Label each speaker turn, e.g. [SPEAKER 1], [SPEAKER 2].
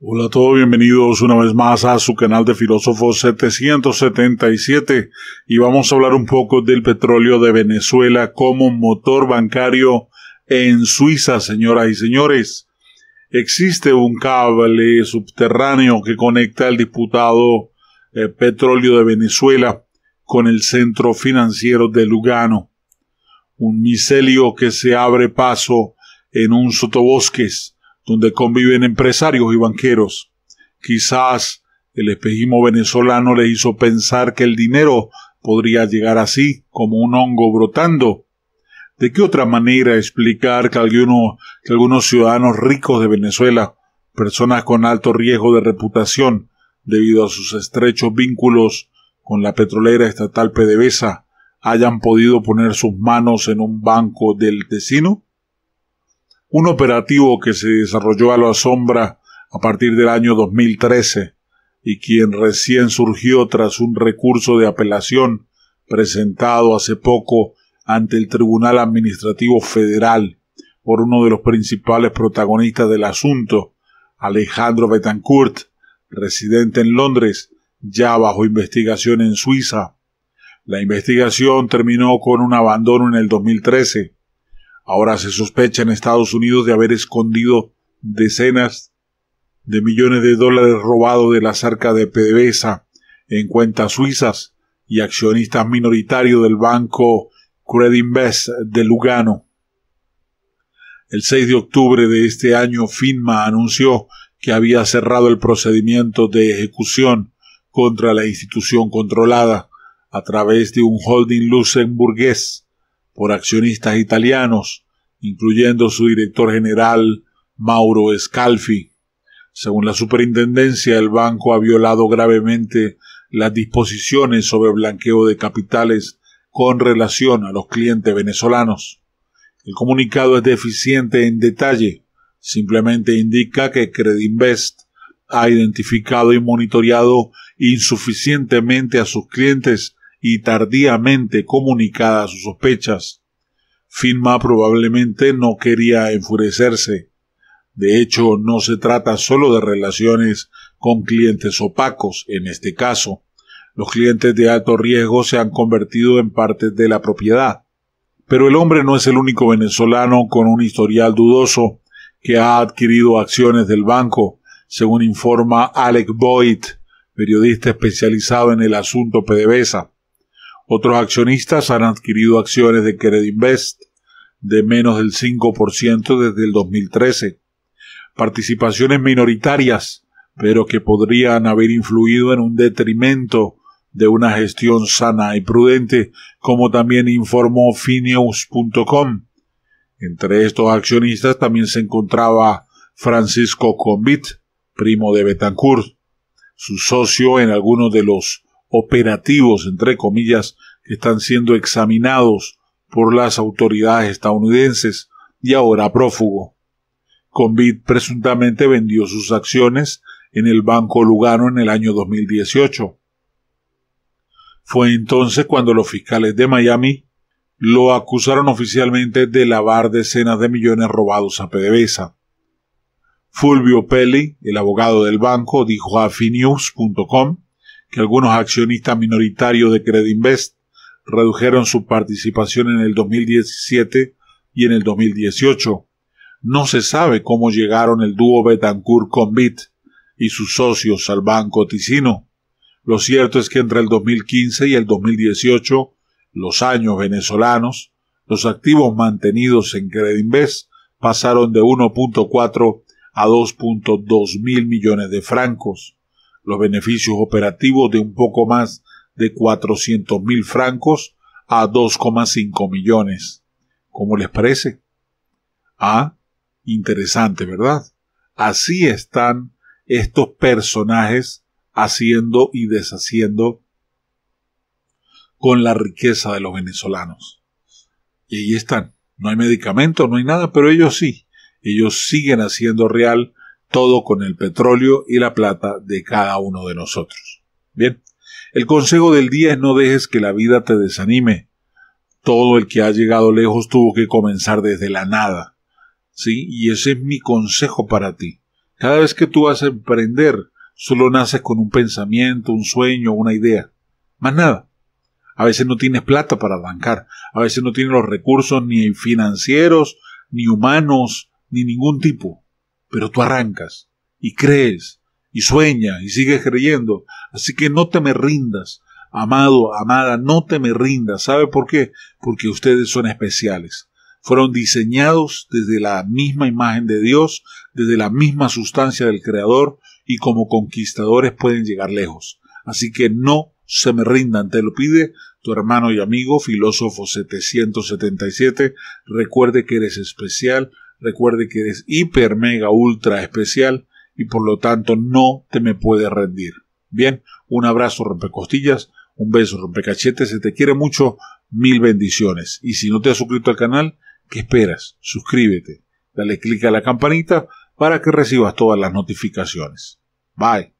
[SPEAKER 1] Hola a todos, bienvenidos una vez más a su canal de Filósofos 777 y vamos a hablar un poco del petróleo de Venezuela como motor bancario en Suiza, señoras y señores. Existe un cable subterráneo que conecta el diputado eh, petróleo de Venezuela con el centro financiero de Lugano, un micelio que se abre paso en un sotobosques donde conviven empresarios y banqueros. Quizás el espejismo venezolano le hizo pensar que el dinero podría llegar así, como un hongo brotando. ¿De qué otra manera explicar que, algunos ciudadanos ricos de Venezuela, personas con alto riesgo de reputación, debido a sus estrechos vínculos con la petrolera estatal PDVSA, hayan podido poner sus manos en un banco del Tesino? un operativo que se desarrolló a la sombra a partir del año 2013 y quien recién surgió tras un recurso de apelación presentado hace poco ante el Tribunal Administrativo Federal por uno de los principales protagonistas del asunto, Alejandro Betancourt, residente en Londres, ya bajo investigación en Suiza. La investigación terminó con un abandono en el 2013 Ahora se sospecha en Estados Unidos de haber escondido decenas de millones de dólares robados de la cerca de PDVSA en cuentas suizas y accionistas minoritarios del banco Invest de Lugano. El 6 de octubre de este año FINMA anunció que había cerrado el procedimiento de ejecución contra la institución controlada a través de un holding luxemburgués por accionistas italianos, incluyendo su director general Mauro Scalfi. Según la superintendencia, el banco ha violado gravemente las disposiciones sobre blanqueo de capitales con relación a los clientes venezolanos. El comunicado es deficiente en detalle, simplemente indica que Credinvest ha identificado y monitoreado insuficientemente a sus clientes y tardíamente comunicada sus sospechas. Finma probablemente no quería enfurecerse. De hecho, no se trata solo de relaciones con clientes opacos en este caso. Los clientes de alto riesgo se han convertido en partes de la propiedad. Pero el hombre no es el único venezolano con un historial dudoso que ha adquirido acciones del banco, según informa Alec Boyd, periodista especializado en el asunto PDVSA. Otros accionistas han adquirido acciones de Credit Invest de menos del 5% desde el 2013. Participaciones minoritarias, pero que podrían haber influido en un detrimento de una gestión sana y prudente, como también informó finews.com. Entre estos accionistas también se encontraba Francisco Convit, primo de Betancourt, su socio en algunos de los operativos, entre comillas, que están siendo examinados por las autoridades estadounidenses y ahora prófugo. Convit presuntamente vendió sus acciones en el Banco Lugano en el año 2018. Fue entonces cuando los fiscales de Miami lo acusaron oficialmente de lavar decenas de millones robados a PDVSA. Fulvio Pelli, el abogado del banco, dijo a finews.com que algunos accionistas minoritarios de Invest redujeron su participación en el 2017 y en el 2018. No se sabe cómo llegaron el dúo Betancourt con y sus socios al banco ticino. Lo cierto es que entre el 2015 y el 2018, los años venezolanos, los activos mantenidos en Invest pasaron de 1.4 a 2.2 mil millones de francos los beneficios operativos de un poco más de 400 mil francos a 2,5 millones. ¿Cómo les parece? Ah, interesante, ¿verdad? Así están estos personajes haciendo y deshaciendo con la riqueza de los venezolanos. Y ahí están. No hay medicamento, no hay nada, pero ellos sí. Ellos siguen haciendo real todo con el petróleo y la plata de cada uno de nosotros. Bien, el consejo del día es no dejes que la vida te desanime. Todo el que ha llegado lejos tuvo que comenzar desde la nada. ¿Sí? Y ese es mi consejo para ti. Cada vez que tú vas a emprender, solo naces con un pensamiento, un sueño, una idea. Más nada. A veces no tienes plata para arrancar, a veces no tienes los recursos ni financieros, ni humanos, ni ningún tipo pero tú arrancas y crees y sueñas, y sigues creyendo. Así que no te me rindas, amado, amada, no te me rindas. ¿Sabe por qué? Porque ustedes son especiales. Fueron diseñados desde la misma imagen de Dios, desde la misma sustancia del Creador y como conquistadores pueden llegar lejos. Así que no se me rindan, te lo pide tu hermano y amigo, filósofo 777. Recuerde que eres especial, Recuerde que eres hiper, mega, ultra especial y por lo tanto no te me puedes rendir. Bien, un abrazo rompecostillas, un beso rompecachetes, se te quiere mucho, mil bendiciones. Y si no te has suscrito al canal, ¿qué esperas? Suscríbete, dale clic a la campanita para que recibas todas las notificaciones. Bye.